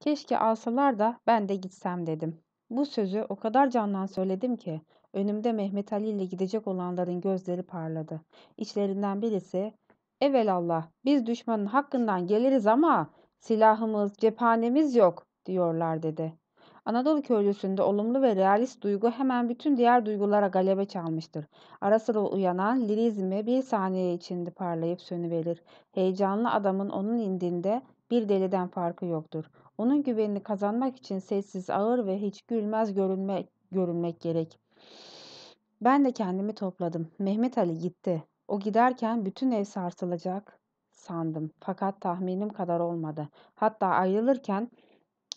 Keşke alsalar da ben de gitsem dedim. Bu sözü o kadar candan söyledim ki önümde Mehmet Ali ile gidecek olanların gözleri parladı. İçlerinden birisi evelallah biz düşmanın hakkından geliriz ama silahımız, cephanemiz yok diyorlar dedi. Anadolu köylüsünde olumlu ve realist duygu hemen bütün diğer duygulara galebe çalmıştır. Ara sıra uyanan lirizmi bir saniye içinde parlayıp sönüverir. Heyecanlı adamın onun indinde bir deliden farkı yoktur. Onun güvenini kazanmak için sessiz, ağır ve hiç gülmez görünme, görünmek gerek. Ben de kendimi topladım. Mehmet Ali gitti. O giderken bütün ev sarsılacak sandım. Fakat tahminim kadar olmadı. Hatta ayrılırken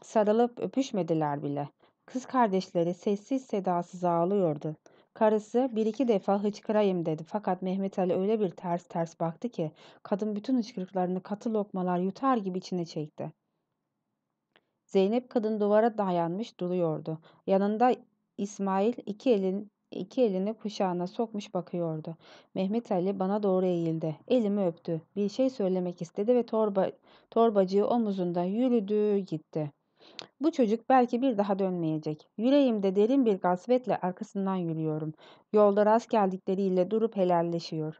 sarılıp öpüşmediler bile. Kız kardeşleri sessiz sedasız ağlıyordu. Karısı bir iki defa hıçkırayım dedi fakat Mehmet Ali öyle bir ters ters baktı ki kadın bütün hıçkırıklarını katı lokmalar yutar gibi içine çekti. Zeynep kadın duvara dayanmış duruyordu. Yanında İsmail iki elin iki elini kuşağına sokmuş bakıyordu. Mehmet Ali bana doğru eğildi. Elimi öptü. Bir şey söylemek istedi ve torba torbacığı omuzunda yürüdü gitti. Bu çocuk belki bir daha dönmeyecek. Yüreğimde derin bir gasvetle arkasından yürüyorum. Yolda rast geldikleriyle durup helalleşiyor.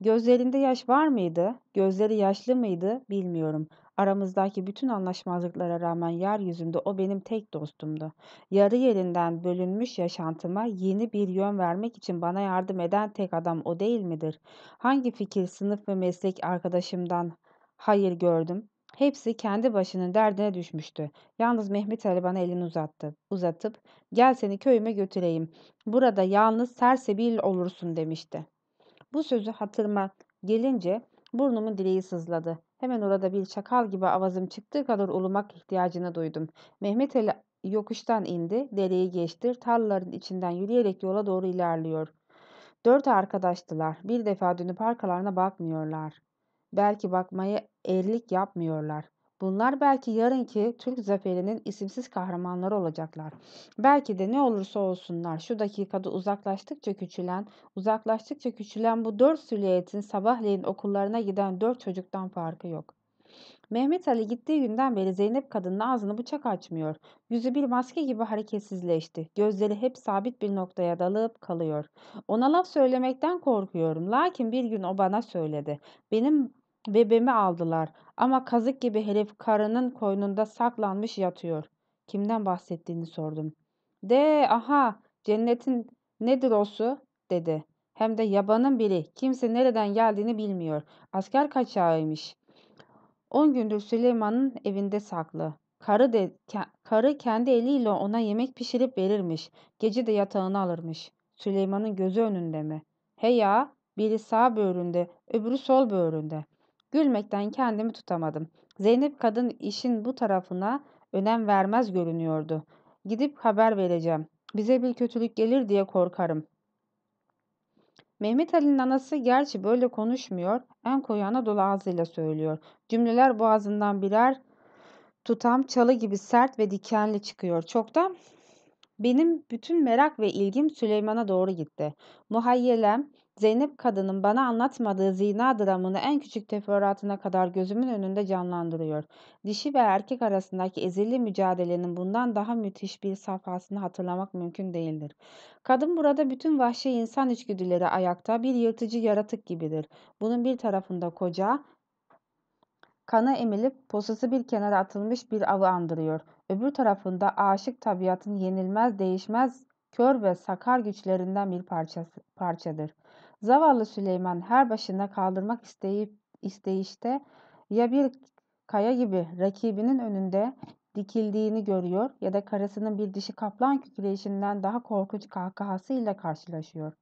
Gözlerinde yaş var mıydı? Gözleri yaşlı mıydı? Bilmiyorum. Aramızdaki bütün anlaşmazlıklara rağmen yeryüzünde o benim tek dostumdu. Yarı yerinden bölünmüş yaşantıma yeni bir yön vermek için bana yardım eden tek adam o değil midir? Hangi fikir, sınıf ve meslek arkadaşımdan hayır gördüm? Hepsi kendi başının derdine düşmüştü. Yalnız Mehmet Ali bana elini uzattı. Uzatıp gel seni köyüme götüreyim. Burada yalnız sersebil olursun demişti. Bu sözü hatırıma gelince Burnumun dileği sızladı. Hemen orada bir çakal gibi avazım çıktığı kadar ulumak ihtiyacını duydum. Mehmet Ali yokuştan indi, dereyi geçti, tarlaların içinden yürüyerek yola doğru ilerliyor. Dört arkadaştılar. Bir defa dönüp arkalarına bakmıyorlar. Belki bakmaya erlik yapmıyorlar. Bunlar belki yarınki Türk zaferinin isimsiz kahramanları olacaklar. Belki de ne olursa olsunlar şu dakikada uzaklaştıkça küçülen, uzaklaştıkça küçülen bu dört silüetin sabahleyin okullarına giden dört çocuktan farkı yok. Mehmet Ali gittiği günden beri Zeynep kadının ağzını bıçak açmıyor. Yüzü bir maske gibi hareketsizleşti. Gözleri hep sabit bir noktaya dalıp kalıyor. Ona laf söylemekten korkuyorum. Lakin bir gün o bana söyledi. Benim Bebeğimi aldılar ama kazık gibi herif karının koynunda saklanmış yatıyor. Kimden bahsettiğini sordum. De aha cennetin nedir osu dedi. Hem de yabanın biri kimse nereden geldiğini bilmiyor. Asker kaçağıymış. On gündür Süleyman'ın evinde saklı. Karı, de, ke, karı kendi eliyle ona yemek pişirip verirmiş. Gece de yatağını alırmış. Süleyman'ın gözü önünde mi? He ya, biri sağ böğründe, öbürü sol böğründe. Gülmekten kendimi tutamadım. Zeynep kadın işin bu tarafına önem vermez görünüyordu. Gidip haber vereceğim. Bize bir kötülük gelir diye korkarım. Mehmet Ali'nin anası gerçi böyle konuşmuyor, en koyu Anadolu ağzıyla söylüyor. Cümleler boğazından birer tutam çalı gibi sert ve dikenli çıkıyor. Çoktan benim bütün merak ve ilgim Süleyman'a doğru gitti. Muhayyelem Zeynep kadının bana anlatmadığı zina dramını en küçük teferruatına kadar gözümün önünde canlandırıyor. Dişi ve erkek arasındaki ezilli mücadelenin bundan daha müthiş bir safhasını hatırlamak mümkün değildir. Kadın burada bütün vahşi insan içgüdüleri ayakta bir yırtıcı yaratık gibidir. Bunun bir tarafında koca, kana emilip posası bir kenara atılmış bir avı andırıyor. Öbür tarafında aşık tabiatın yenilmez değişmez kör ve sakar güçlerinden bir parçası, parçadır. Zavallı Süleyman her başında kaldırmak isteyip isteyişte ya bir kaya gibi rakibinin önünde dikildiğini görüyor ya da karısının bir dişi kaplan kükreyişinden daha korkunç kahkahasıyla karşılaşıyor.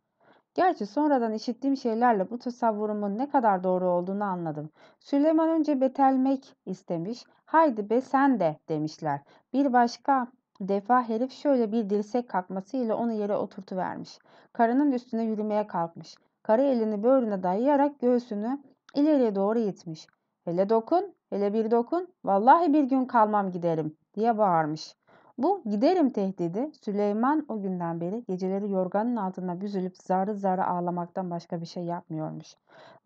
Gerçi sonradan işittiğim şeylerle bu tasavvurumun ne kadar doğru olduğunu anladım. Süleyman önce betelmek istemiş. Haydi be sen de demişler. Bir başka defa herif şöyle bir dirsek kalkmasıyla onu yere oturtuvermiş. Karının üstüne yürümeye kalkmış. Kara elini böğrüne dayayarak göğsünü ileriye doğru itmiş. Hele dokun, hele bir dokun, vallahi bir gün kalmam giderim diye bağırmış. Bu giderim tehdidi Süleyman o günden beri geceleri yorganın altında büzülüp zarı zarı ağlamaktan başka bir şey yapmıyormuş.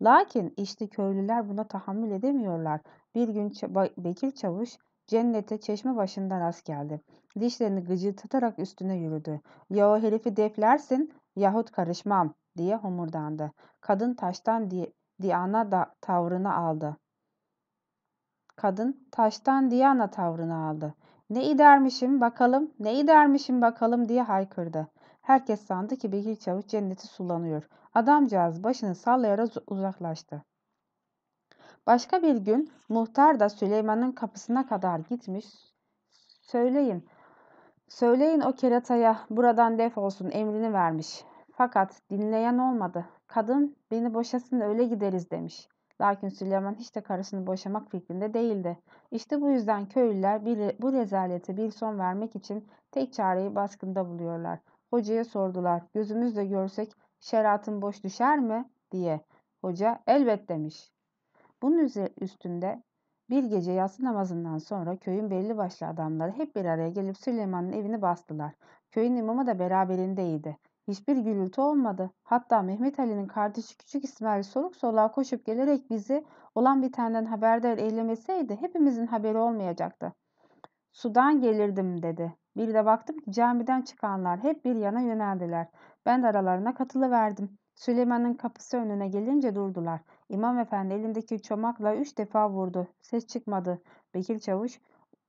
Lakin işte köylüler buna tahammül edemiyorlar. Bir gün Bekir Çavuş cennete çeşme başından rast geldi. Dişlerini gıcırtatarak üstüne yürüdü. Ya o herifi deflersin yahut karışmam diye homurdandı. Kadın taştan di Diana da tavrını aldı. Kadın taştan Diana tavrını aldı. Ne idermişim bakalım, ne idermişim bakalım diye haykırdı. Herkes sandı ki Bekir Çavuş cenneti sulanıyor. Adamcağız başını sallayarak uzaklaştı. Başka bir gün muhtar da Süleyman'ın kapısına kadar gitmiş. Söyleyin, söyleyin o kerataya buradan def olsun emrini vermiş. Fakat dinleyen olmadı. Kadın beni boşasın öyle gideriz demiş. Lakin Süleyman hiç de karısını boşamak fikrinde değildi. İşte bu yüzden köylüler bu rezalete bir son vermek için tek çareyi baskında buluyorlar. Hocaya sordular gözümüzle görsek şeriatın boş düşer mi diye. Hoca elbet demiş. Bunun üstünde bir gece yatsı namazından sonra köyün belli başlı adamları hep bir araya gelip Süleyman'ın evini bastılar. Köyün imamı da beraberindeydi. Hiçbir gürültü olmadı. Hatta Mehmet Ali'nin kardeşi Küçük İsmail soluk soluğa koşup gelerek bizi olan bitenden haberdar eylemeseydi hepimizin haberi olmayacaktı. Sudan gelirdim dedi. Bir de baktım ki camiden çıkanlar hep bir yana yöneldiler. Ben de aralarına katılıverdim. Süleyman'ın kapısı önüne gelince durdular. İmam efendi elindeki çomakla üç defa vurdu. Ses çıkmadı. Bekir Çavuş,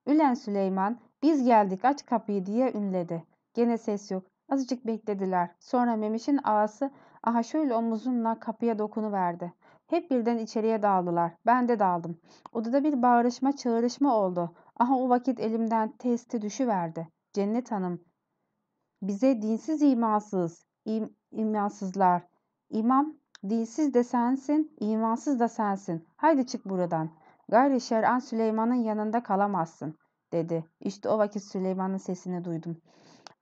Ülen Süleyman biz geldik aç kapıyı diye ünledi. Gene ses yok. Azıcık beklediler. Sonra Memiş'in ağası aha şöyle omuzumla kapıya dokunuverdi. Hep birden içeriye dağıldılar. Ben de dağıldım. Odada bir bağırışma çağrışma oldu. Aha o vakit elimden testi düşüverdi. Cennet Hanım. Bize dinsiz imansız, im, imansızlar. İmam, dinsiz de sensin, imansız da sensin. Haydi çık buradan. Gayri şer'an Süleyman'ın yanında kalamazsın, dedi. İşte o vakit Süleyman'ın sesini duydum.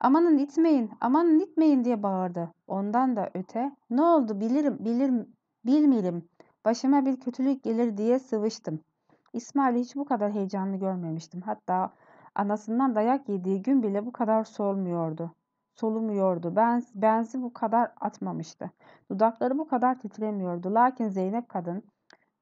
Amanın itmeyin, amanın itmeyin diye bağırdı. Ondan da öte ne oldu bilirim, bilirim, bilmirim. Başıma bir kötülük gelir diye sıvıştım. İsmail'i hiç bu kadar heyecanlı görmemiştim. Hatta anasından dayak yediği gün bile bu kadar solmuyordu. Solumuyordu. Ben, benzi bu kadar atmamıştı. Dudakları bu kadar titremiyordu. Lakin Zeynep kadın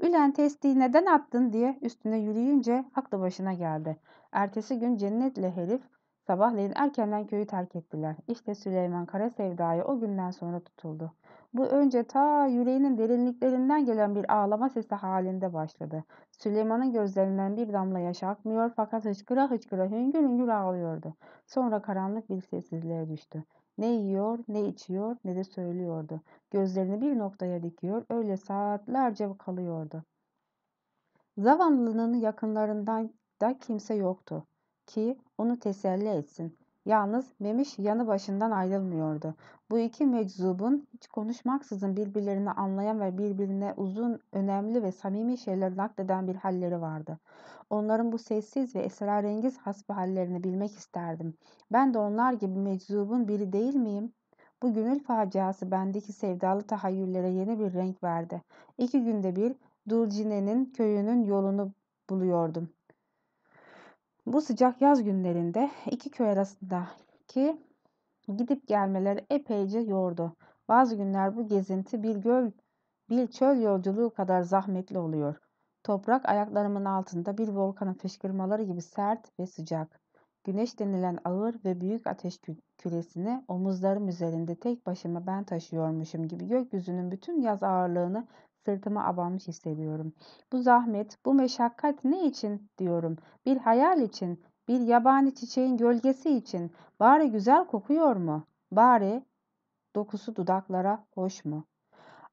Ülen testiyi neden attın diye üstüne yürüyünce haklı başına geldi. Ertesi gün Cennet'le herif Sabahleyin erkenden köyü terk ettiler. İşte Süleyman Kara Sevda'ya o günden sonra tutuldu. Bu önce ta yüreğinin derinliklerinden gelen bir ağlama sesi halinde başladı. Süleyman'ın gözlerinden bir damla yaş akmıyor fakat hıçkıra hıçkıra hüngür hüngür ağlıyordu. Sonra karanlık bir sessizliğe düştü. Ne yiyor, ne içiyor, ne de söylüyordu. Gözlerini bir noktaya dikiyor, öyle saatlerce kalıyordu. Zavallı'nın yakınlarından da kimse yoktu ki onu teselli etsin. Yalnız Memiş yanı başından ayrılmıyordu. Bu iki meczubun hiç konuşmaksızın birbirlerini anlayan ve birbirine uzun, önemli ve samimi şeyler nakleden bir halleri vardı. Onların bu sessiz ve esrarengiz hallerini bilmek isterdim. Ben de onlar gibi meczubun biri değil miyim? Bu gönül faciası bendeki sevdalı tahayyüllere yeni bir renk verdi. İki günde bir Dulcine'nin köyünün yolunu buluyordum. Bu sıcak yaz günlerinde iki köy arasındaki gidip gelmeleri epeyce yordu. Bazı günler bu gezinti bir göl, bir çöl yolculuğu kadar zahmetli oluyor. Toprak ayaklarımın altında bir volkanın fışkırmaları gibi sert ve sıcak. Güneş denilen ağır ve büyük ateş kü küresini omuzlarım üzerinde tek başıma ben taşıyormuşum gibi gökyüzünün bütün yaz ağırlığını Sırtımı abanmış hissediyorum. Bu zahmet, bu meşakkat ne için diyorum? Bir hayal için, bir yabani çiçeğin gölgesi için. Bari güzel kokuyor mu? Bari dokusu dudaklara hoş mu?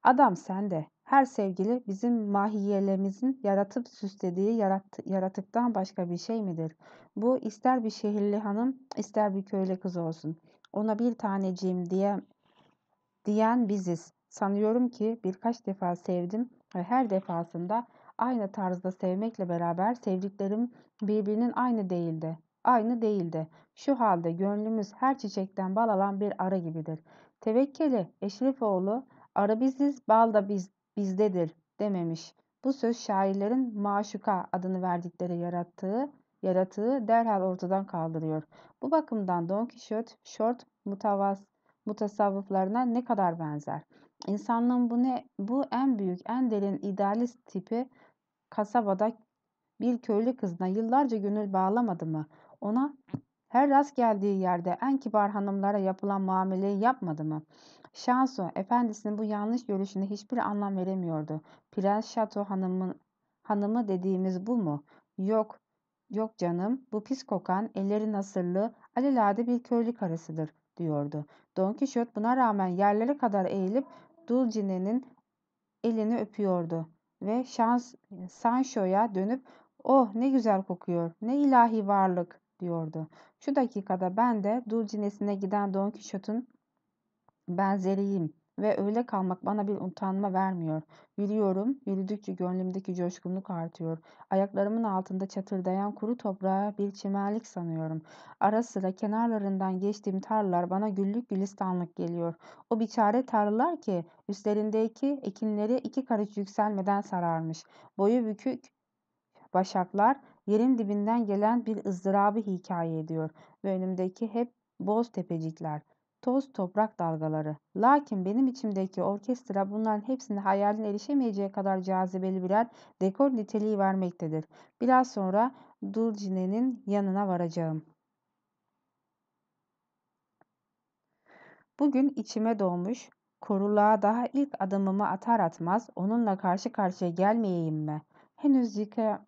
Adam sende. Her sevgili bizim mahiyelerimizin yaratıp süslediği yarat yaratıktan başka bir şey midir? Bu ister bir şehirli hanım, ister bir köylü kız olsun. Ona bir taneciğim diye diyen biziz. Sanıyorum ki birkaç defa sevdim ve her defasında aynı tarzda sevmekle beraber sevdiklerim birbirinin aynı değildi. Aynı değildi. Şu halde gönlümüz her çiçekten bal alan bir ara gibidir. Tevekkeli Eşrifoğlu ara biziz bal da biz, bizdedir dememiş. Bu söz şairlerin maşuka adını verdikleri yarattığı yaratığı derhal ortadan kaldırıyor. Bu bakımdan Don Quixote, Short, Mutavas, mutasavvıflarına ne kadar benzer. İnsanlığın bu ne bu en büyük, en derin idealist tipi kasabada bir köylü kızına yıllarca gönül bağlamadı mı? Ona her rast geldiği yerde en kibar hanımlara yapılan muameleyi yapmadı mı? Şanso, efendisinin bu yanlış görüşüne hiçbir anlam veremiyordu. Prens Şato hanımın hanımı dediğimiz bu mu? Yok, yok canım bu pis kokan, elleri nasırlı, alelade bir köylü karısıdır diyordu. Don Kişot buna rağmen yerlere kadar eğilip Dulcine'nin elini öpüyordu ve şans Sancho'ya dönüp "Oh ne güzel kokuyor. Ne ilahi varlık." diyordu. Şu dakikada ben de Dulcine'sine giden Don Quixote'un benzeriyim ve öyle kalmak bana bir utanma vermiyor. Yürüyorum, yürüdükçe gönlümdeki coşkunluk artıyor. Ayaklarımın altında çatırdayan kuru toprağa bir çimenlik sanıyorum. Ara sıra kenarlarından geçtiğim tarlalar bana güllük gülistanlık geliyor. O biçare tarlalar ki üstlerindeki ekinleri iki karış yükselmeden sararmış. Boyu bükük başaklar yerin dibinden gelen bir ızdırabı hikaye ediyor ve önümdeki hep boz tepecikler toz toprak dalgaları. Lakin benim içimdeki orkestra bunların hepsini hayalin erişemeyeceği kadar cazibeli birer dekor niteliği vermektedir. Biraz sonra Dulcine'nin yanına varacağım. Bugün içime doğmuş, koruluğa daha ilk adımımı atar atmaz onunla karşı karşıya gelmeyeyim mi? Henüz yıka,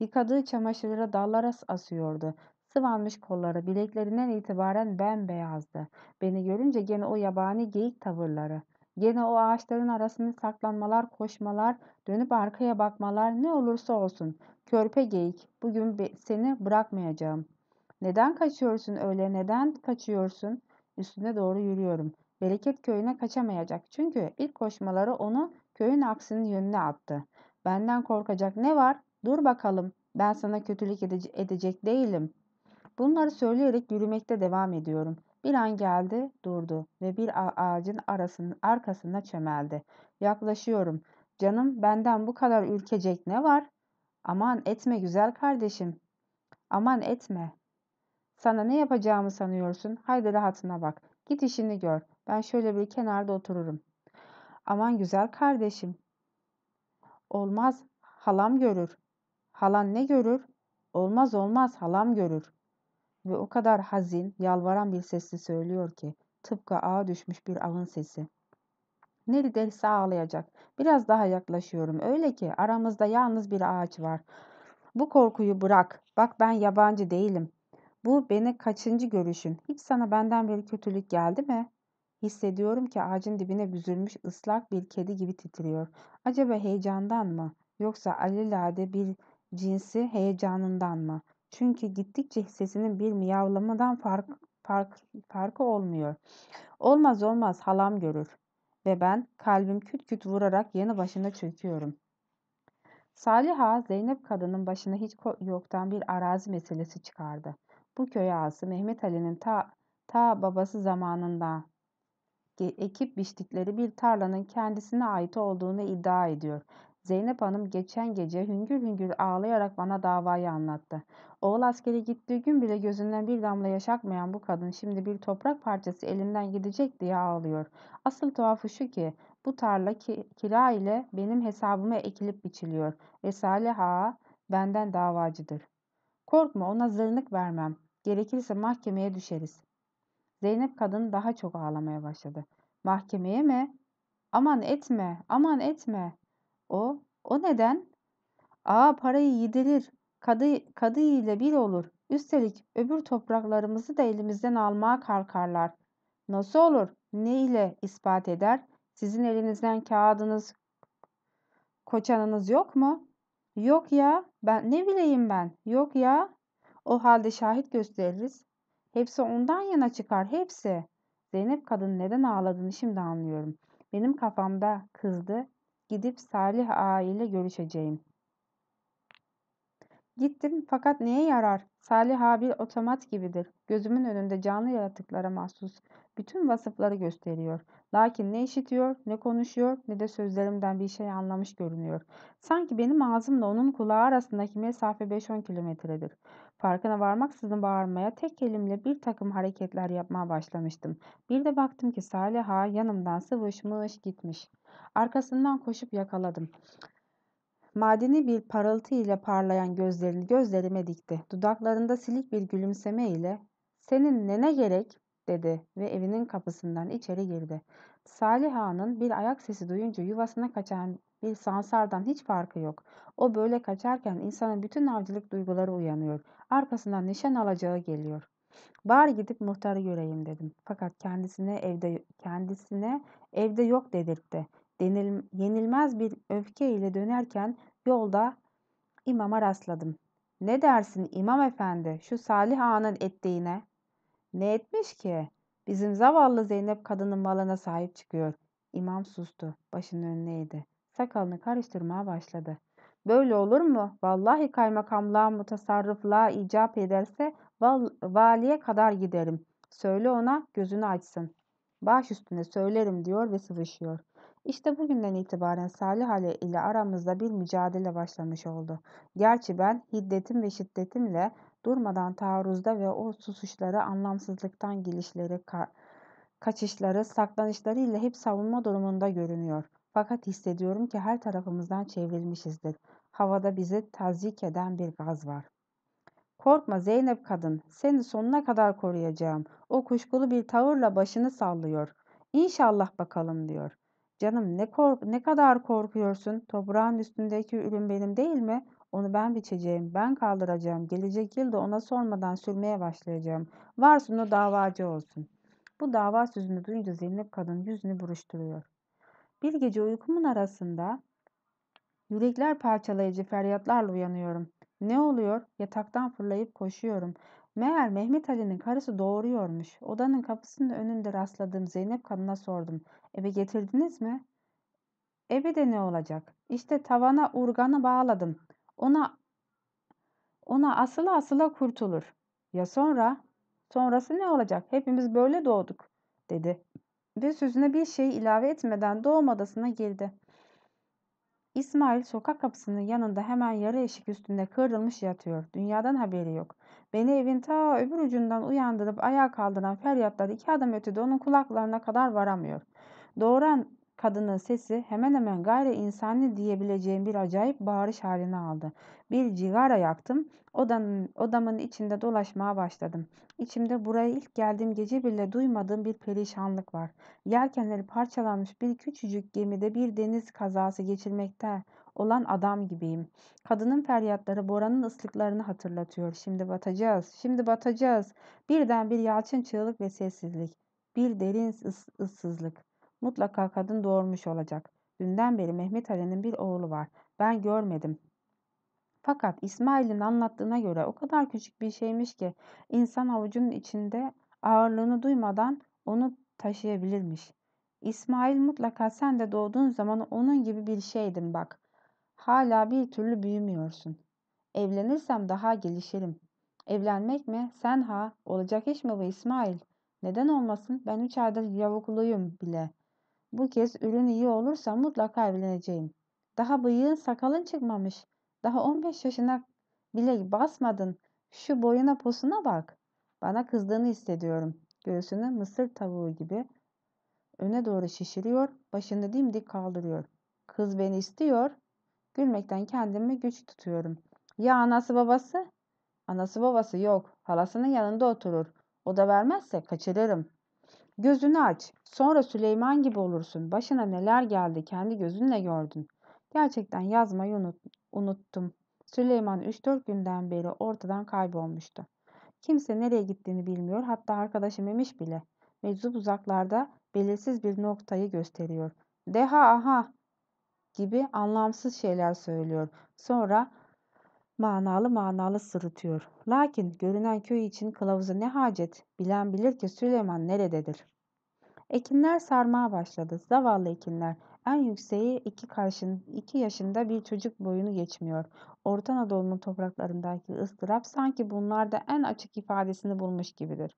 yıkadığı çamaşırları dallara asıyordu. Sıvanmış kolları bileklerinden itibaren bembeyazdı. Beni görünce gene o yabani geyik tavırları. Gene o ağaçların arasında saklanmalar, koşmalar, dönüp arkaya bakmalar ne olursa olsun. Körpe geyik bugün seni bırakmayacağım. Neden kaçıyorsun öyle neden kaçıyorsun? Üstüne doğru yürüyorum. Bereket köyüne kaçamayacak çünkü ilk koşmaları onu köyün aksinin yönüne attı. Benden korkacak ne var? Dur bakalım ben sana kötülük edecek değilim. Bunları söyleyerek yürümekte devam ediyorum. Bir an geldi, durdu ve bir ağacın arasının arkasına çömeldi. Yaklaşıyorum. Canım benden bu kadar ürkecek ne var? Aman etme güzel kardeşim. Aman etme. Sana ne yapacağımı sanıyorsun? Haydi rahatına bak. Git işini gör. Ben şöyle bir kenarda otururum. Aman güzel kardeşim. Olmaz. Halam görür. Halan ne görür? Olmaz olmaz halam görür ve o kadar hazin, yalvaran bir sesle söylüyor ki tıpkı ağa düşmüş bir avın sesi. Neri delse ağlayacak. Biraz daha yaklaşıyorum. Öyle ki aramızda yalnız bir ağaç var. Bu korkuyu bırak. Bak ben yabancı değilim. Bu beni kaçıncı görüşün? Hiç sana benden bir kötülük geldi mi? Hissediyorum ki ağacın dibine büzülmüş ıslak bir kedi gibi titriyor. Acaba heyecandan mı? Yoksa alelade bir cinsi heyecanından mı? Çünkü gittikçe sesinin bir miyavlamadan fark, fark, farkı olmuyor. Olmaz olmaz halam görür. Ve ben kalbim küt küt vurarak yanı başına çöküyorum. Saliha Zeynep kadının başına hiç yoktan bir arazi meselesi çıkardı. Bu köy ağası Mehmet Ali'nin ta, ta babası zamanında ekip biçtikleri bir tarlanın kendisine ait olduğunu iddia ediyor Zeynep Hanım geçen gece hüngür hüngür ağlayarak bana davayı anlattı. Oğul askeri gittiği gün bile gözünden bir damla yaş akmayan bu kadın şimdi bir toprak parçası elimden gidecek diye ağlıyor. Asıl tuhafı şu ki bu tarla ki, kira ile benim hesabıma ekilip biçiliyor ve Salih Ağa benden davacıdır. Korkma ona zırnık vermem. Gerekirse mahkemeye düşeriz. Zeynep kadın daha çok ağlamaya başladı. Mahkemeye mi? Aman etme, aman etme. O, o neden? Aa parayı yedirir. Kadı, kadı ile bir olur. Üstelik öbür topraklarımızı da elimizden almaya kalkarlar. Nasıl olur? Ne ile ispat eder? Sizin elinizden kağıdınız, koçanınız yok mu? Yok ya, ben ne bileyim ben? Yok ya. O halde şahit gösteririz. Hepsi ondan yana çıkar, hepsi. Zeynep kadın neden ağladığını şimdi anlıyorum. Benim kafamda kızdı gidip Salih Ağa ile görüşeceğim. Gittim fakat neye yarar? Salih Ağa bir otomat gibidir. Gözümün önünde canlı yaratıklara mahsus bütün vasıfları gösteriyor. Lakin ne işitiyor, ne konuşuyor, ne de sözlerimden bir şey anlamış görünüyor. Sanki benim ağzımla onun kulağı arasındaki mesafe 5-10 kilometredir. Farkına varmaksızın bağırmaya, tek elimle bir takım hareketler yapmaya başlamıştım. Bir de baktım ki Saliha yanımdan sıvışmış gitmiş. Arkasından koşup yakaladım. Madeni bir parıltı ile parlayan gözlerini gözlerime dikti. Dudaklarında silik bir gülümseme ile ''Senin nene gerek?'' dedi ve evinin kapısından içeri girdi. Saliha'nın bir ayak sesi duyunca yuvasına kaçan bir sansardan hiç farkı yok. O böyle kaçarken insanın bütün avcılık duyguları uyanıyor. Arkasından nişan alacağı geliyor. "Bari gidip muhtarı göreyim dedim. Fakat kendisine evde kendisine evde yok dedirtti. Denil, yenilmez bir öfke ile dönerken yolda imama rastladım. Ne dersin imam efendi şu Salih Ağa'nın ettiğine? Ne etmiş ki? Bizim zavallı Zeynep kadının malına sahip çıkıyor. İmam sustu. Başının önüne eğdi sakalını karıştırmaya başladı. Böyle olur mu? Vallahi kaymakamlığa mutasarrıflığa icap ederse val valiye kadar giderim. Söyle ona gözünü açsın. Baş üstüne söylerim diyor ve sıvışıyor. İşte bugünden itibaren Salih Ali ile aramızda bir mücadele başlamış oldu. Gerçi ben hiddetim ve şiddetimle durmadan taarruzda ve o susuşları anlamsızlıktan gelişleri Kaçışları, saklanışları ile hep savunma durumunda görünüyor. Fakat hissediyorum ki her tarafımızdan çevrilmişizdir. Havada bizi tazik eden bir gaz var. Korkma Zeynep kadın, seni sonuna kadar koruyacağım. O kuşkulu bir tavırla başını sallıyor. İnşallah bakalım diyor. Canım ne kork ne kadar korkuyorsun? Toprağın üstündeki ürün benim değil mi? Onu ben biçeceğim, ben kaldıracağım. Gelecek yılda ona sormadan sürmeye başlayacağım. Varsın o davacı olsun.'' Bu dava sözünü duyunca Zeynep kadın yüzünü buruşturuyor. Bir gece uykumun arasında yürekler parçalayıcı feryatlarla uyanıyorum. Ne oluyor? Yataktan fırlayıp koşuyorum. Meğer Mehmet Ali'nin karısı doğuruyormuş. Odanın kapısının önünde rastladığım Zeynep kadına sordum. Eve getirdiniz mi? Eve de ne olacak? İşte tavana urganı bağladım. Ona ona asıla asıla kurtulur. Ya sonra? Sonrası ne olacak? Hepimiz böyle doğduk." dedi ve sözüne bir şey ilave etmeden doğum adasına girdi. İsmail sokak kapısının yanında hemen yarı eşik üstünde kırılmış yatıyor. Dünyadan haberi yok. Beni evin ta öbür ucundan uyandırıp ayağa kaldıran feryatlar iki adım ötede onun kulaklarına kadar varamıyor. Doğuran Kadının sesi hemen hemen gayri insani diyebileceğim bir acayip bağırış halini aldı. Bir cigara yaktım, odanın, odamın içinde dolaşmaya başladım. İçimde buraya ilk geldiğim gece bile duymadığım bir perişanlık var. Yelkenleri parçalanmış bir küçücük gemide bir deniz kazası geçirmekte olan adam gibiyim. Kadının feryatları Bora'nın ıslıklarını hatırlatıyor. Şimdi batacağız, şimdi batacağız. Birden bir yalçın çığlık ve sessizlik. Bir derin ıs ıssızlık. Mutlaka kadın doğurmuş olacak. Dünden beri Mehmet Ali'nin bir oğlu var. Ben görmedim. Fakat İsmail'in anlattığına göre o kadar küçük bir şeymiş ki insan avucunun içinde ağırlığını duymadan onu taşıyabilirmiş. İsmail mutlaka sen de doğduğun zaman onun gibi bir şeydin bak. Hala bir türlü büyümüyorsun. Evlenirsem daha gelişirim. Evlenmek mi? Sen ha. Olacak iş mi bu İsmail? Neden olmasın? Ben üç aydır yavukluyum bile. Bu kez ürün iyi olursa mutlaka evleneceğim. Daha bıyığın sakalın çıkmamış. Daha 15 yaşına bile basmadın. Şu boyuna posuna bak. Bana kızdığını hissediyorum. Göğsünü mısır tavuğu gibi öne doğru şişiriyor, başını dimdik kaldırıyor. Kız beni istiyor. Gülmekten kendimi güç tutuyorum. Ya anası babası? Anası babası yok. Halasının yanında oturur. O da vermezse kaçırırım. Gözünü aç. Sonra Süleyman gibi olursun. Başına neler geldi kendi gözünle gördün. Gerçekten yazmayı unut unuttum. Süleyman 3-4 günden beri ortadan kaybolmuştu. Kimse nereye gittiğini bilmiyor. Hatta arkadaşım Memiş bile. Meczup uzaklarda belirsiz bir noktayı gösteriyor. Deha aha gibi anlamsız şeyler söylüyor. Sonra manalı manalı sırıtıyor. Lakin görünen köy için kılavuzu ne hacet? Bilen bilir ki Süleyman nerededir. Ekinler sarmaya başladı. Zavallı ekinler. En yükseği iki, karşın, iki yaşında bir çocuk boyunu geçmiyor. Orta Anadolu'nun topraklarındaki ıstırap sanki bunlarda en açık ifadesini bulmuş gibidir.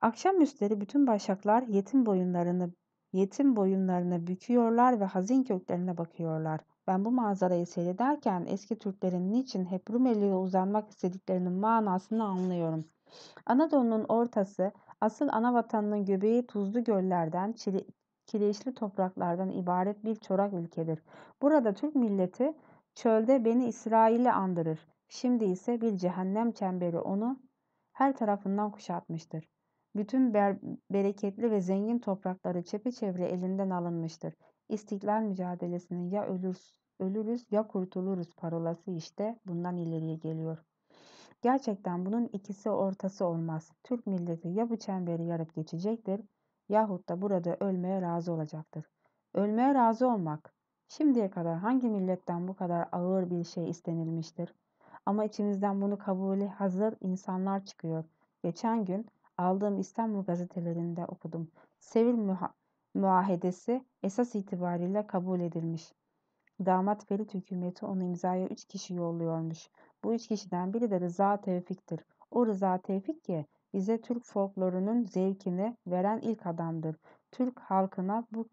Akşam üstleri bütün başaklar yetim boyunlarını yetim boyunlarını büküyorlar ve hazin köklerine bakıyorlar. Ben bu manzarayı seyrederken eski Türklerin niçin hep Rumeli'ye uzanmak istediklerinin manasını anlıyorum. Anadolu'nun ortası Asıl ana vatanının göbeği tuzlu göllerden, çile, kireçli topraklardan ibaret bir çorak ülkedir. Burada Türk milleti çölde beni İsrail'i andırır. Şimdi ise bir cehennem çemberi onu her tarafından kuşatmıştır. Bütün ber- bereketli ve zengin toprakları çepeçevre elinden alınmıştır. İstiklal mücadelesinin ya ölür, ölürüz ya kurtuluruz parolası işte bundan ileriye geliyor.'' Gerçekten bunun ikisi ortası olmaz. Türk milleti ya bu çemberi yarıp geçecektir yahut da burada ölmeye razı olacaktır. Ölmeye razı olmak. Şimdiye kadar hangi milletten bu kadar ağır bir şey istenilmiştir? Ama içimizden bunu kabulü hazır insanlar çıkıyor. Geçen gün aldığım İstanbul gazetelerinde okudum. Sevil muha muahedesi esas itibariyle kabul edilmiş. Damat Ferit hükümeti onu imzaya 3 kişi yolluyormuş. Bu üç kişiden biri de Rıza Tevfik'tir. O Rıza Tevfik ki bize Türk folklorunun zevkini veren ilk adamdır. Türk halkına bu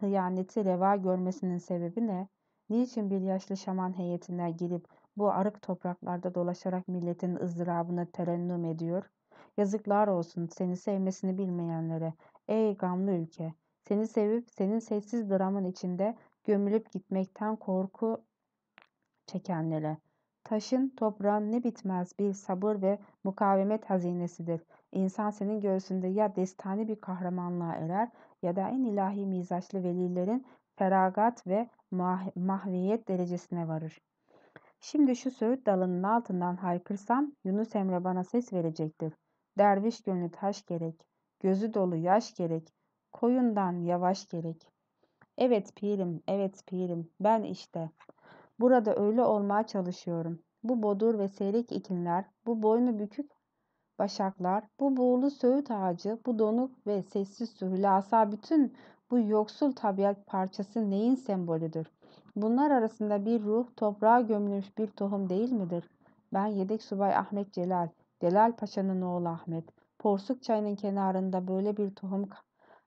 hıyaneti reva görmesinin sebebi ne? Niçin bir yaşlı şaman heyetine girip bu arık topraklarda dolaşarak milletin ızdırabını terennüm ediyor? Yazıklar olsun seni sevmesini bilmeyenlere. Ey gamlı ülke! Seni sevip senin sessiz dramın içinde gömülüp gitmekten korku çekenlere.'' Taşın, toprağın ne bitmez bir sabır ve mukavemet hazinesidir. İnsan senin göğsünde ya destani bir kahramanlığa erer ya da en ilahi mizaçlı velilerin feragat ve mah mahviyet derecesine varır. Şimdi şu söğüt dalının altından haykırsam Yunus Emre bana ses verecektir. Derviş gönlü taş gerek, gözü dolu yaş gerek, koyundan yavaş gerek. Evet pirim, evet pirim, ben işte.'' Burada öyle olmaya çalışıyorum. Bu bodur ve seyrek ikinler, bu boynu bükük başaklar, bu buğulu söğüt ağacı, bu donuk ve sessiz su hülasa bütün bu yoksul tabiat parçası neyin sembolüdür? Bunlar arasında bir ruh toprağa gömülmüş bir tohum değil midir? Ben yedek subay Ahmet Celal, Celal Paşa'nın oğlu Ahmet. Porsuk çayının kenarında böyle bir tohum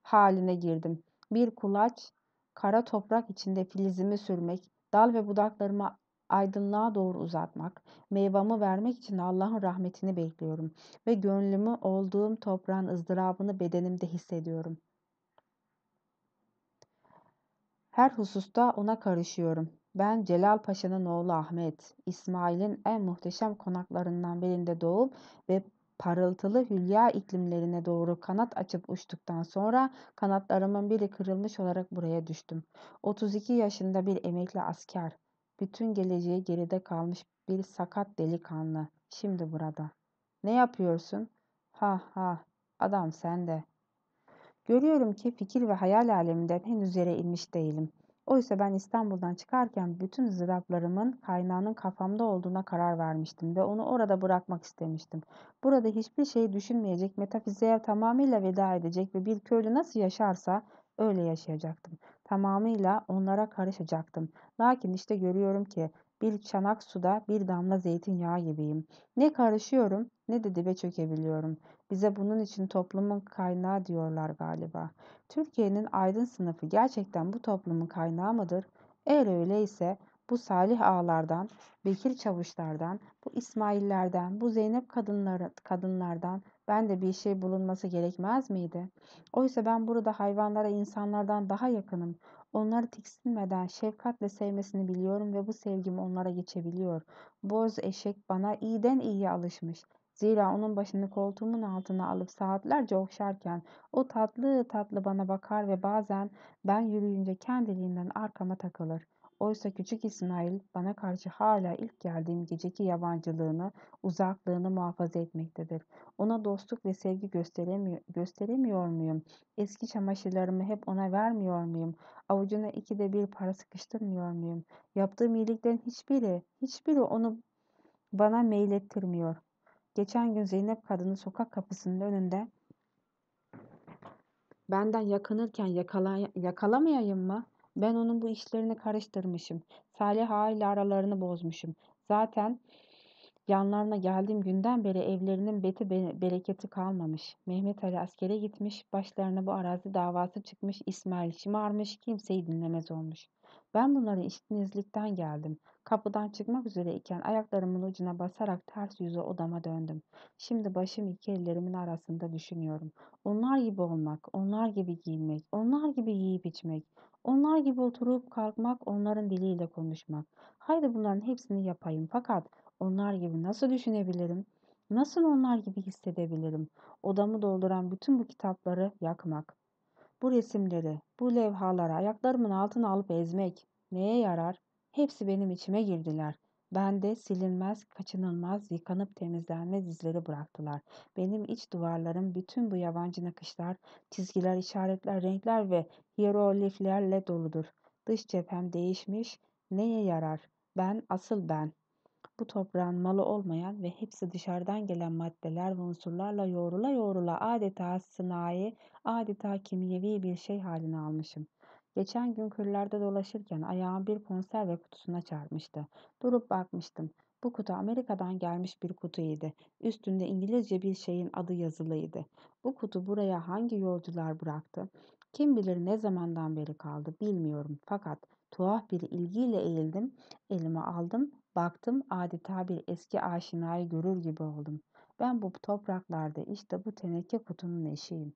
haline girdim. Bir kulaç, kara toprak içinde filizimi sürmek, Dal ve budaklarımı aydınlığa doğru uzatmak, meyvamı vermek için Allah'ın rahmetini bekliyorum ve gönlümü olduğum toprağın ızdırabını bedenimde hissediyorum. Her hususta ona karışıyorum. Ben Celal Paşa'nın oğlu Ahmet, İsmail'in en muhteşem konaklarından birinde doğup ve parıltılı hülya iklimlerine doğru kanat açıp uçtuktan sonra kanatlarımın biri kırılmış olarak buraya düştüm. 32 yaşında bir emekli asker, bütün geleceği geride kalmış bir sakat delikanlı şimdi burada. Ne yapıyorsun? Ha ha, adam sen de. Görüyorum ki fikir ve hayal aleminden henüz yere inmiş değilim. Oysa ben İstanbul'dan çıkarken bütün ızdıraplarımın kaynağının kafamda olduğuna karar vermiştim ve onu orada bırakmak istemiştim. Burada hiçbir şey düşünmeyecek, metafizeye tamamıyla veda edecek ve bir köylü nasıl yaşarsa öyle yaşayacaktım. Tamamıyla onlara karışacaktım. Lakin işte görüyorum ki bir çanak suda bir damla zeytinyağı gibiyim. Ne karışıyorum ne de dibe çökebiliyorum. Bize bunun için toplumun kaynağı diyorlar galiba. Türkiye'nin aydın sınıfı gerçekten bu toplumun kaynağı mıdır? Eğer öyleyse bu Salih Ağlardan, Bekir Çavuşlardan, bu İsmaillerden, bu Zeynep kadınları, kadınlardan ben de bir şey bulunması gerekmez miydi? Oysa ben burada hayvanlara insanlardan daha yakınım. Onları tiksinmeden şefkatle sevmesini biliyorum ve bu sevgimi onlara geçebiliyor. Boz eşek bana iyiden iyiye alışmış. Zira onun başını koltuğumun altına alıp saatlerce okşarken o tatlı tatlı bana bakar ve bazen ben yürüyünce kendiliğinden arkama takılır. Oysa küçük İsmail bana karşı hala ilk geldiğim geceki yabancılığını, uzaklığını muhafaza etmektedir. Ona dostluk ve sevgi gösteremiyor, gösteremiyor muyum? Eski çamaşırlarımı hep ona vermiyor muyum? Avucuna de bir para sıkıştırmıyor muyum? Yaptığım iyiliklerin hiçbiri, hiçbiri onu bana meylettirmiyor. Geçen gün Zeynep kadını sokak kapısının önünde benden yakınırken yakala yakalamayayım mı? Ben onun bu işlerini karıştırmışım. Salih ile aralarını bozmuşum. Zaten yanlarına geldiğim günden beri evlerinin beti be bereketi kalmamış. Mehmet Ali askere gitmiş, başlarına bu arazi davası çıkmış, İsmail şımarmış, kimseyi dinlemez olmuş. Ben bunlara işsizlikten geldim. Kapıdan çıkmak üzereyken ayaklarımın ucuna basarak ters yüzü odama döndüm. Şimdi başım iki ellerimin arasında düşünüyorum. Onlar gibi olmak, onlar gibi giyinmek, onlar gibi yiyip içmek, onlar gibi oturup kalkmak, onların diliyle konuşmak. Haydi bunların hepsini yapayım fakat onlar gibi nasıl düşünebilirim? Nasıl onlar gibi hissedebilirim? Odamı dolduran bütün bu kitapları yakmak bu resimleri, bu levhaları ayaklarımın altına alıp ezmek neye yarar? Hepsi benim içime girdiler. Ben de silinmez, kaçınılmaz, yıkanıp temizlenmez izleri bıraktılar. Benim iç duvarlarım bütün bu yabancı nakışlar, çizgiler, işaretler, renkler ve hierogliflerle doludur. Dış cephem değişmiş, neye yarar? Ben asıl ben bu toprağın malı olmayan ve hepsi dışarıdan gelen maddeler ve unsurlarla yoğrula yoğrula adeta sınai, adeta kimyevi bir şey haline almışım. Geçen gün kırlarda dolaşırken ayağım bir konserve kutusuna çarpmıştı. Durup bakmıştım. Bu kutu Amerika'dan gelmiş bir kutuydu. Üstünde İngilizce bir şeyin adı yazılıydı. Bu kutu buraya hangi yolcular bıraktı? Kim bilir ne zamandan beri kaldı bilmiyorum. Fakat tuhaf bir ilgiyle eğildim, elime aldım Baktım adeta bir eski aşinayı görür gibi oldum. Ben bu topraklarda işte bu teneke kutunun eşiyim.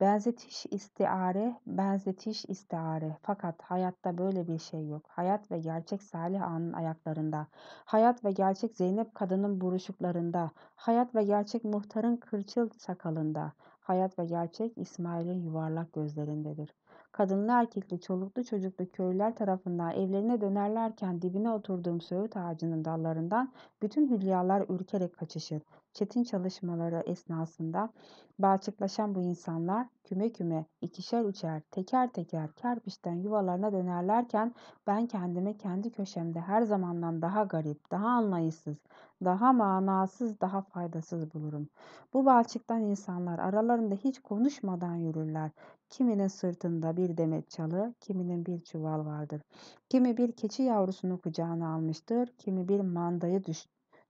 Benzetiş istiare, benzetiş istiare. Fakat hayatta böyle bir şey yok. Hayat ve gerçek Salih Ağa'nın ayaklarında. Hayat ve gerçek Zeynep kadının buruşuklarında. Hayat ve gerçek muhtarın kırçıl sakalında. Hayat ve gerçek İsmail'in yuvarlak gözlerindedir. Kadınlı erkekli çoluklu çocuklu köylüler tarafından evlerine dönerlerken dibine oturduğum söğüt ağacının dallarından bütün hülyalar ürkerek kaçışır. Çetin çalışmaları esnasında balçıklaşan bu insanlar küme küme, ikişer üçer, teker teker kerpiçten yuvalarına dönerlerken ben kendime kendi köşemde her zamandan daha garip, daha anlayışsız, daha manasız, daha faydasız bulurum. Bu balçıktan insanlar aralarında hiç konuşmadan yürürler. Kiminin sırtında bir demet çalı, kiminin bir çuval vardır. Kimi bir keçi yavrusunu kucağına almıştır, kimi bir mandayı düş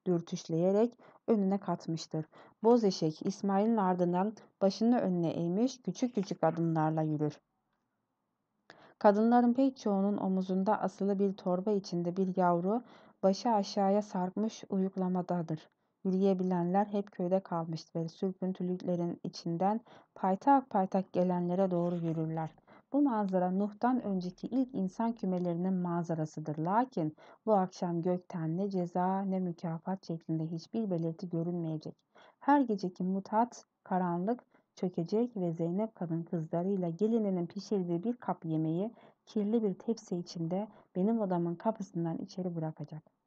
dürtüşleyerek önüne katmıştır. Boz eşek İsmail'in ardından başını önüne eğmiş küçük küçük adımlarla yürür. Kadınların pek çoğunun omuzunda asılı bir torba içinde bir yavru başı aşağıya sarkmış uyuklamadadır. Yürüyebilenler hep köyde kalmıştı ve sürgüntülüklerin içinden paytak paytak gelenlere doğru yürürler. Bu manzara Nuh'tan önceki ilk insan kümelerinin manzarasıdır. Lakin bu akşam gökten ne ceza ne mükafat şeklinde hiçbir belirti görünmeyecek. Her geceki mutat, karanlık çökecek ve Zeynep kadın kızlarıyla gelininin pişirdiği bir kap yemeği kirli bir tepsi içinde benim odamın kapısından içeri bırakacak.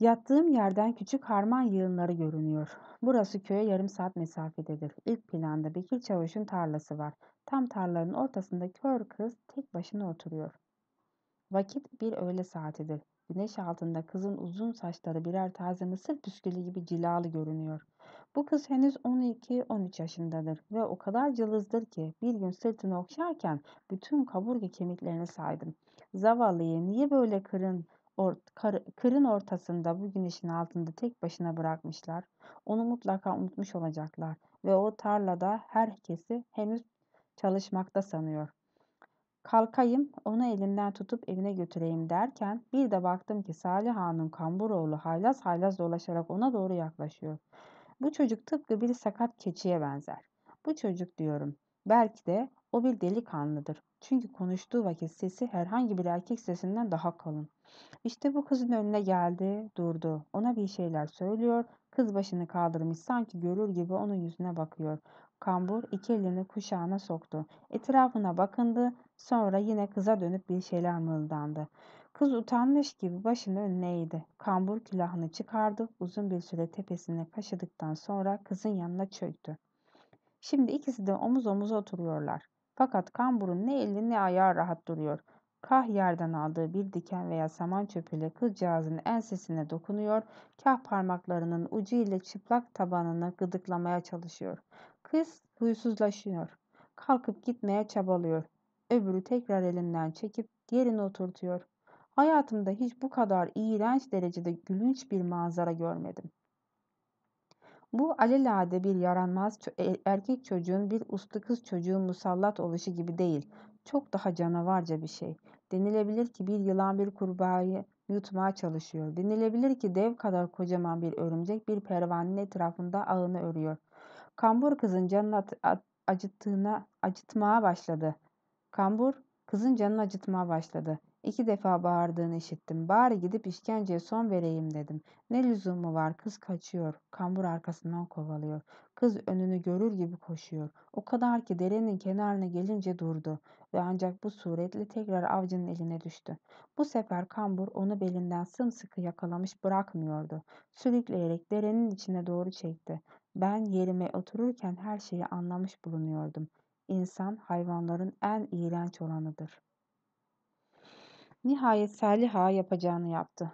Yattığım yerden küçük harman yığınları görünüyor. Burası köye yarım saat mesafededir. İlk planda Bekir Çavuş'un tarlası var. Tam tarlanın ortasında kör kız tek başına oturuyor. Vakit bir öğle saatidir. Güneş altında kızın uzun saçları birer taze mısır püskülü gibi cilalı görünüyor. Bu kız henüz 12-13 yaşındadır ve o kadar cılızdır ki bir gün sırtını okşarken bütün kaburga kemiklerini saydım. Zavallıya niye böyle kırın or, kar, kırın ortasında bu güneşin altında tek başına bırakmışlar. Onu mutlaka unutmuş olacaklar ve o tarlada herkesi henüz çalışmakta sanıyor. Kalkayım onu elinden tutup evine götüreyim derken bir de baktım ki Salih Hanım Kamburoğlu haylaz haylaz dolaşarak ona doğru yaklaşıyor. Bu çocuk tıpkı bir sakat keçiye benzer. Bu çocuk diyorum Belki de o bir delikanlıdır. Çünkü konuştuğu vakit sesi herhangi bir erkek sesinden daha kalın. İşte bu kızın önüne geldi, durdu. Ona bir şeyler söylüyor. Kız başını kaldırmış sanki görür gibi onun yüzüne bakıyor. Kambur iki elini kuşağına soktu. Etrafına bakındı. Sonra yine kıza dönüp bir şeyler mırıldandı. Kız utanmış gibi başını önüne eğdi. Kambur külahını çıkardı. Uzun bir süre tepesine kaşıdıktan sonra kızın yanına çöktü. Şimdi ikisi de omuz omuza oturuyorlar. Fakat kamburun ne eli ne ayağı rahat duruyor. Kah yerden aldığı bir diken veya saman çöpüyle kızcağızın ensesine dokunuyor, kah parmaklarının ucu ile çıplak tabanını gıdıklamaya çalışıyor. Kız huysuzlaşıyor. Kalkıp gitmeye çabalıyor. Öbürü tekrar elinden çekip yerine oturtuyor. Hayatımda hiç bu kadar iğrenç derecede gülünç bir manzara görmedim. Bu alelade bir yaranmaz e, erkek çocuğun bir uslu kız çocuğu musallat oluşu gibi değil, çok daha canavarca bir şey. Denilebilir ki bir yılan bir kurbağayı yutmaya çalışıyor. Denilebilir ki dev kadar kocaman bir örümcek bir pervanenin etrafında ağını örüyor. Kambur kızın canını acıttığına acıtmaya başladı. Kambur kızın canını acıtmaya başladı. İki defa bağırdığını işittim. Bari gidip işkenceye son vereyim dedim. Ne lüzumu var? Kız kaçıyor. Kambur arkasından kovalıyor. Kız önünü görür gibi koşuyor. O kadar ki derenin kenarına gelince durdu ve ancak bu suretle tekrar avcının eline düştü. Bu sefer kambur onu belinden sımsıkı yakalamış bırakmıyordu. Sürükleyerek derenin içine doğru çekti. Ben yerime otururken her şeyi anlamış bulunuyordum. İnsan hayvanların en iğrenç olanıdır. Nihayet Salih Ağa yapacağını yaptı.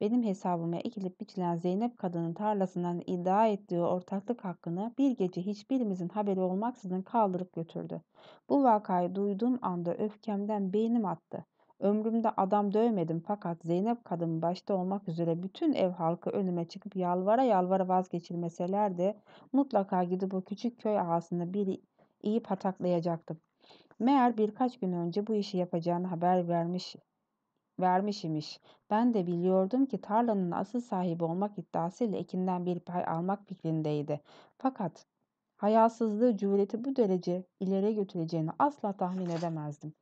Benim hesabıma ekilip biçilen Zeynep kadının tarlasından iddia ettiği ortaklık hakkını bir gece hiçbirimizin haberi olmaksızın kaldırıp götürdü. Bu vakayı duyduğum anda öfkemden beynim attı. Ömrümde adam dövmedim fakat Zeynep kadın başta olmak üzere bütün ev halkı önüme çıkıp yalvara yalvara vazgeçilmeseler de mutlaka gidip bu küçük köy ağasını bir iyi pataklayacaktım. Meğer birkaç gün önce bu işi yapacağını haber vermiş vermiş Ben de biliyordum ki tarlanın asıl sahibi olmak iddiasıyla ekinden bir pay almak fikrindeydi. Fakat hayasızlığı cüreti bu derece ileriye götüreceğini asla tahmin edemezdim.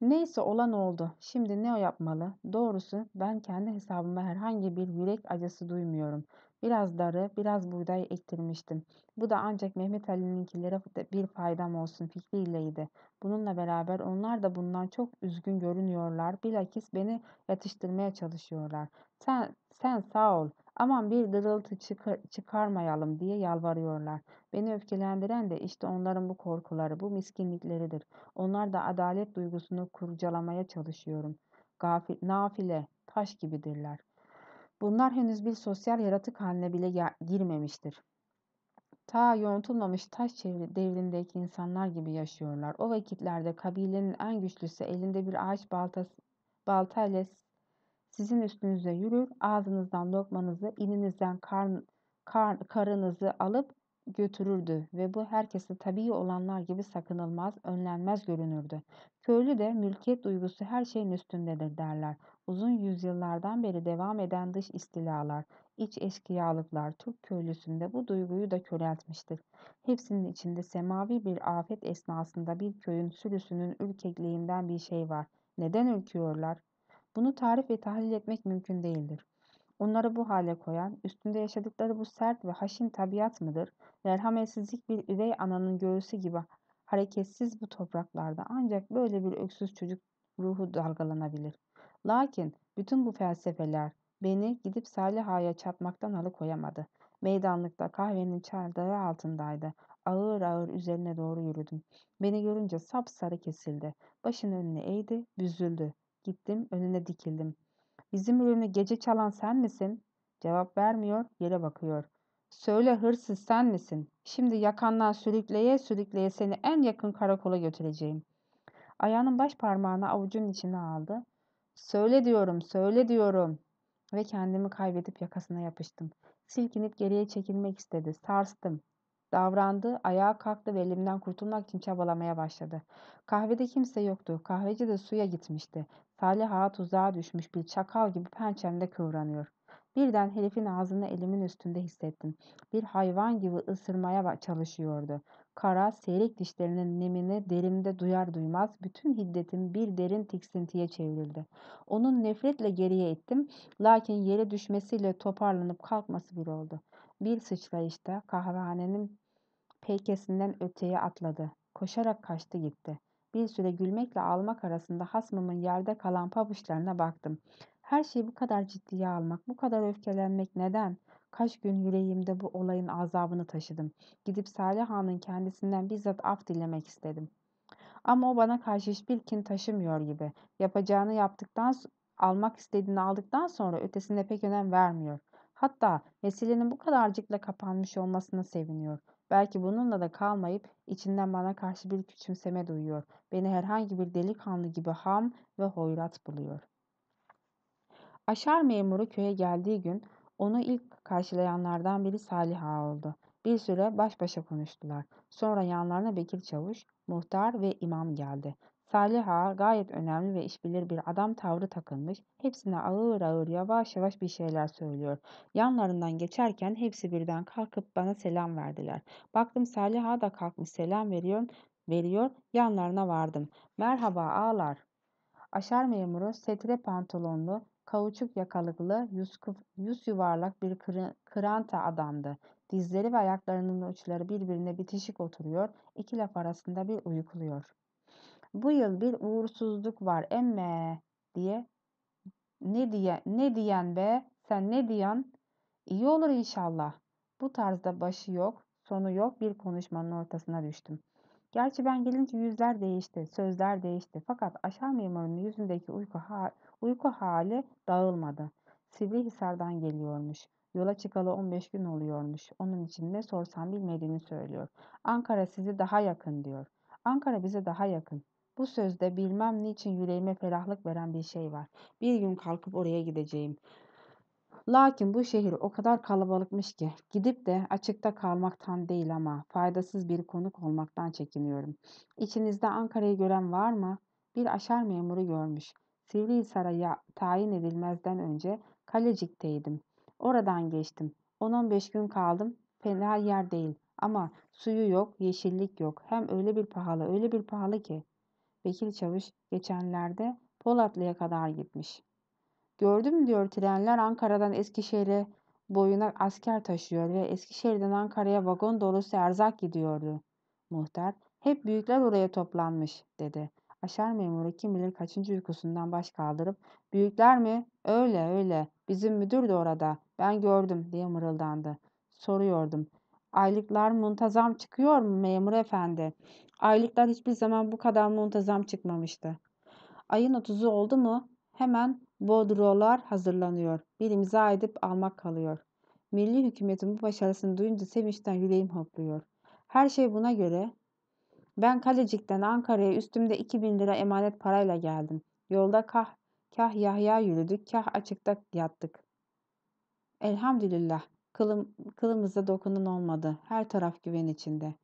Neyse olan oldu. Şimdi ne yapmalı? Doğrusu ben kendi hesabıma herhangi bir yürek acısı duymuyorum. Biraz darı, biraz buğday ektirmiştim. Bu da ancak Mehmet Ali'ninkilere bir faydam olsun fikriyleydi. Bununla beraber onlar da bundan çok üzgün görünüyorlar. Bilakis beni yatıştırmaya çalışıyorlar. Sen, sen sağ ol aman bir dırıltı çıkar, çıkarmayalım diye yalvarıyorlar. Beni öfkelendiren de işte onların bu korkuları, bu miskinlikleridir. Onlar da adalet duygusunu kurcalamaya çalışıyorum. Gafil, nafile, taş gibidirler. Bunlar henüz bir sosyal yaratık haline bile girmemiştir. Ta yontulmamış taş devrindeki insanlar gibi yaşıyorlar. O vakitlerde kabilenin en güçlüsü elinde bir ağaç baltası, baltayla sizin üstünüze yürür, ağzınızdan lokmanızı, ininizden karn, kar, karınızı alıp götürürdü ve bu herkese tabii olanlar gibi sakınılmaz, önlenmez görünürdü. Köylü de mülkiyet duygusu her şeyin üstündedir derler. Uzun yüzyıllardan beri devam eden dış istilalar, iç eşkıyalıklar Türk köylüsünde bu duyguyu da köreltmiştir. Hepsinin içinde semavi bir afet esnasında bir köyün sürüsünün ülkekliğinden bir şey var. Neden ürküyorlar? Bunu tarif ve tahlil etmek mümkün değildir. Onları bu hale koyan, üstünde yaşadıkları bu sert ve haşin tabiat mıdır? Merhametsizlik bir üvey ananın göğsü gibi hareketsiz bu topraklarda ancak böyle bir öksüz çocuk ruhu dalgalanabilir. Lakin bütün bu felsefeler beni gidip Saliha'ya çatmaktan alıkoyamadı. Meydanlıkta kahvenin çardağı altındaydı. Ağır ağır üzerine doğru yürüdüm. Beni görünce sapsarı kesildi. Başını önüne eğdi, büzüldü. Gittim, önüne dikildim. Bizim ürünü gece çalan sen misin? Cevap vermiyor, yere bakıyor. Söyle hırsız sen misin? Şimdi yakandan sürükleye sürükleye seni en yakın karakola götüreceğim. Ayağının baş parmağını avucunun içine aldı. Söyle diyorum, söyle diyorum. Ve kendimi kaybedip yakasına yapıştım. Silkinip geriye çekilmek istedi. Sarstım. Davrandı, ayağa kalktı ve elimden kurtulmak için çabalamaya başladı. Kahvede kimse yoktu. Kahveci de suya gitmişti. Salih Ağa tuzağa düşmüş bir çakal gibi pençemde kıvranıyor. Birden herifin ağzını elimin üstünde hissettim. Bir hayvan gibi ısırmaya çalışıyordu. Kara, seyrek dişlerinin nemini derimde duyar duymaz bütün hiddetim bir derin tiksintiye çevrildi. Onun nefretle geriye ettim. Lakin yere düşmesiyle toparlanıp kalkması bir oldu. Bir sıçrayışta kahvehanenin peykesinden öteye atladı. Koşarak kaçtı gitti. Bir süre gülmekle almak arasında hasmımın yerde kalan pabuçlarına baktım. Her şeyi bu kadar ciddiye almak, bu kadar öfkelenmek neden? Kaç gün yüreğimde bu olayın azabını taşıdım. Gidip Salih Han'ın kendisinden bizzat af dilemek istedim. Ama o bana karşı hiçbir kin taşımıyor gibi. Yapacağını yaptıktan, almak istediğini aldıktan sonra ötesine pek önem vermiyor. Hatta meselenin bu kadarcıkla kapanmış olmasına seviniyor. Belki bununla da kalmayıp içinden bana karşı bir küçümseme duyuyor. Beni herhangi bir delikanlı gibi ham ve hoyrat buluyor.'' Aşar memuru köye geldiği gün onu ilk karşılayanlardan biri Salih oldu. Bir süre baş başa konuştular. Sonra yanlarına Bekir Çavuş, muhtar ve imam geldi. Salih gayet önemli ve işbilir bir adam tavrı takılmış. Hepsine ağır ağır yavaş yavaş bir şeyler söylüyor. Yanlarından geçerken hepsi birden kalkıp bana selam verdiler. Baktım Salih da kalkmış selam veriyor, veriyor. Yanlarına vardım. Merhaba ağlar. Aşar memuru setre pantolonlu, Kauçuk yakalıklı, yüz, yüz yuvarlak bir kır, kıranta adamdı. Dizleri ve ayaklarının uçları birbirine bitişik oturuyor, iki laf arasında bir uyukluyor. Bu yıl bir uğursuzluk var emme diye ne diye ne diyen be sen ne diyen İyi olur inşallah. Bu tarzda başı yok, sonu yok bir konuşmanın ortasına düştüm. Gerçi ben gelince yüzler değişti, sözler değişti. Fakat aşağı memurunun yüzündeki uyku ha Uyku hali dağılmadı. Sivrihisar'dan geliyormuş. Yola çıkalı 15 gün oluyormuş. Onun için ne sorsam bilmediğini söylüyor. Ankara sizi daha yakın diyor. Ankara bize daha yakın. Bu sözde bilmem niçin yüreğime ferahlık veren bir şey var. Bir gün kalkıp oraya gideceğim. Lakin bu şehir o kadar kalabalıkmış ki gidip de açıkta kalmaktan değil ama faydasız bir konuk olmaktan çekiniyorum. İçinizde Ankara'yı gören var mı? Bir aşar memuru görmüş. Sivrihisar'a tayin edilmezden önce Kalecik'teydim. Oradan geçtim. 10-15 gün kaldım. Fena yer değil. Ama suyu yok, yeşillik yok. Hem öyle bir pahalı, öyle bir pahalı ki. Vekil Çavuş geçenlerde Polatlı'ya kadar gitmiş. Gördüm diyor trenler Ankara'dan Eskişehir'e boyuna asker taşıyor ve Eskişehir'den Ankara'ya vagon dolusu erzak gidiyordu. Muhtar hep büyükler oraya toplanmış dedi. Aşar memuru kim bilir kaçıncı uykusundan baş kaldırıp büyükler mi? Öyle öyle bizim müdür de orada ben gördüm diye mırıldandı. Soruyordum. Aylıklar muntazam çıkıyor mu memur efendi? Aylıklar hiçbir zaman bu kadar muntazam çıkmamıştı. Ayın otuzu oldu mu hemen bodrolar hazırlanıyor. Bir imza edip almak kalıyor. Milli hükümetin bu başarısını duyunca sevinçten yüreğim hopluyor. Her şey buna göre ben Kalecik'ten Ankara'ya üstümde 2000 lira emanet parayla geldim. Yolda kah, kah Yahya yürüdük, kah açıkta yattık. Elhamdülillah, kılım, kılımıza dokunun olmadı. Her taraf güven içinde.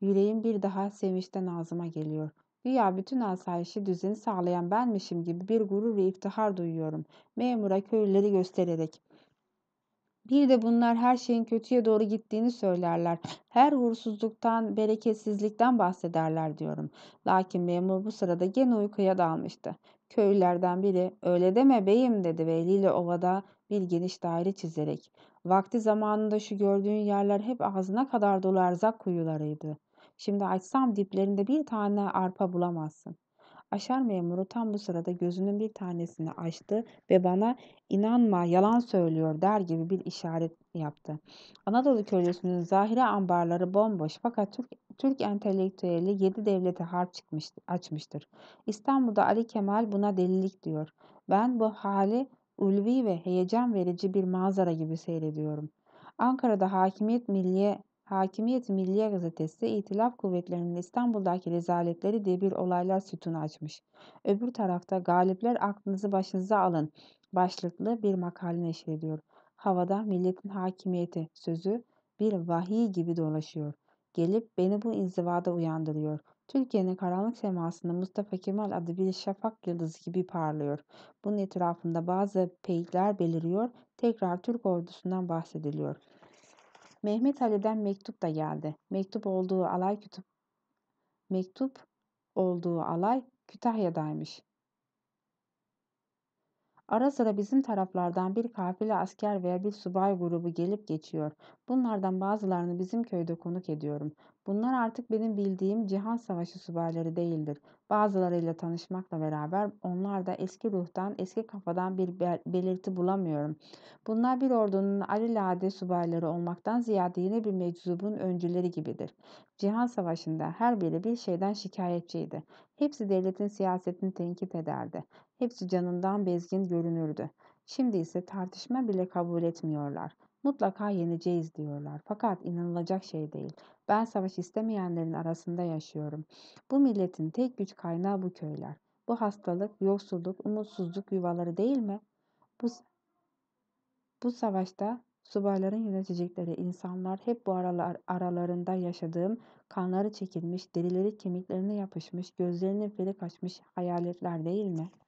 Yüreğim bir daha sevinçten ağzıma geliyor. Güya bütün asayişi düzeni sağlayan benmişim gibi bir gurur ve iftihar duyuyorum. Memura köylüleri göstererek. Bir de bunlar her şeyin kötüye doğru gittiğini söylerler. Her uğursuzluktan, bereketsizlikten bahsederler diyorum. Lakin memur bu sırada gene uykuya dalmıştı. Köylülerden biri öyle deme beyim dedi ve ovada bir geniş daire çizerek. Vakti zamanında şu gördüğün yerler hep ağzına kadar dolu erzak kuyularıydı. Şimdi açsam diplerinde bir tane arpa bulamazsın. Aşar memuru tam bu sırada gözünün bir tanesini açtı ve bana inanma yalan söylüyor der gibi bir işaret yaptı. Anadolu köylüsünün zahire ambarları bomboş fakat Türk, Türk entelektüeli 7 devlete harp çıkmıştır. açmıştır. İstanbul'da Ali Kemal buna delilik diyor. Ben bu hali ulvi ve heyecan verici bir manzara gibi seyrediyorum. Ankara'da hakimiyet milliye Hakimiyet Milli gazetesi İtilaf kuvvetlerinin İstanbul'daki rezaletleri diye bir olaylar sütunu açmış. Öbür tarafta galipler aklınızı başınıza alın başlıklı bir makale neşrediyor. Havada milletin hakimiyeti sözü bir vahiy gibi dolaşıyor. Gelip beni bu inzivada uyandırıyor. Türkiye'nin karanlık semasında Mustafa Kemal adlı bir şafak yıldızı gibi parlıyor. Bunun etrafında bazı peyikler beliriyor. Tekrar Türk ordusundan bahsediliyor. Mehmet Ali'den mektup da geldi. Mektup olduğu alay kütüp mektup olduğu alay Kütahya'daymış. Ara sıra bizim taraflardan bir kafile asker veya bir subay grubu gelip geçiyor. Bunlardan bazılarını bizim köyde konuk ediyorum. Bunlar artık benim bildiğim Cihan Savaşı subayları değildir. Bazılarıyla tanışmakla beraber onlar da eski ruhtan, eski kafadan bir belirti bulamıyorum. Bunlar bir ordunun alilade subayları olmaktan ziyade yine bir meczubun öncüleri gibidir. Cihan Savaşı'nda her biri bir şeyden şikayetçiydi. Hepsi devletin siyasetini tenkit ederdi. Hepsi canından bezgin görünürdü. Şimdi ise tartışma bile kabul etmiyorlar. Mutlaka yeneceğiz diyorlar. Fakat inanılacak şey değil. Ben savaş istemeyenlerin arasında yaşıyorum. Bu milletin tek güç kaynağı bu köyler. Bu hastalık, yoksulluk, umutsuzluk yuvaları değil mi? Bu, bu savaşta subayların yöneticileri, insanlar hep bu aralar, aralarında yaşadığım kanları çekilmiş, derileri kemiklerine yapışmış, gözlerinin fili kaçmış hayaletler değil mi?''